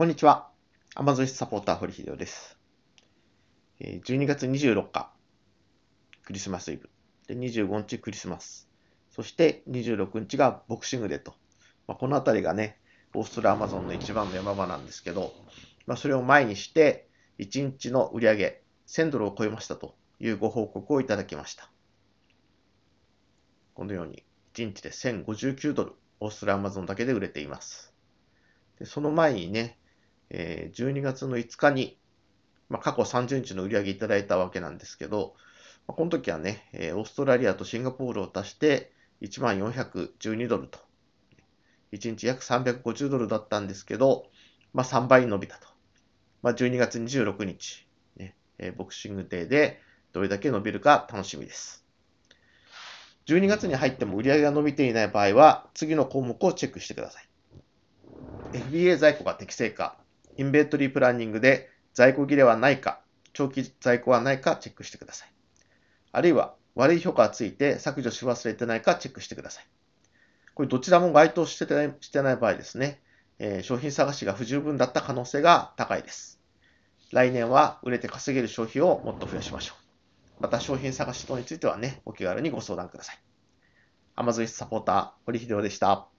こんにちは。アマゾンサポーター、堀秀夫です。12月26日、クリスマスイブ。で、25日クリスマス。そして26日がボクシングデーと。まあ、この辺りがね、オーストラアマゾンの一番の山場なんですけど、まあ、それを前にして、1日の売り上げ1000ドルを超えましたというご報告をいただきました。このように、1日で1059ドル、オーストラアマゾンだけで売れています。でその前にね、え12月の5日に、まあ、過去30日の売り上げいただいたわけなんですけど、まあ、この時はね、えオーストラリアとシンガポールを足して1412ドルと、1日約350ドルだったんですけど、まあ、3倍伸びたと。まあ、12月26日、ねえボクシングデーでどれだけ伸びるか楽しみです。12月に入っても売り上げが伸びていない場合は、次の項目をチェックしてください。FBA 在庫が適正か、インベントリープランニングで在庫切れはないか、長期在庫はないかチェックしてください。あるいは悪い評価がついて削除し忘れてないかチェックしてください。これどちらも該当してないしてない場合ですね、えー、商品探しが不十分だった可能性が高いです。来年は売れて稼げる消費をもっと増やしましょう。また商品探し等についてはね、お気軽にご相談ください。Amazon サポーター、堀秀夫でした。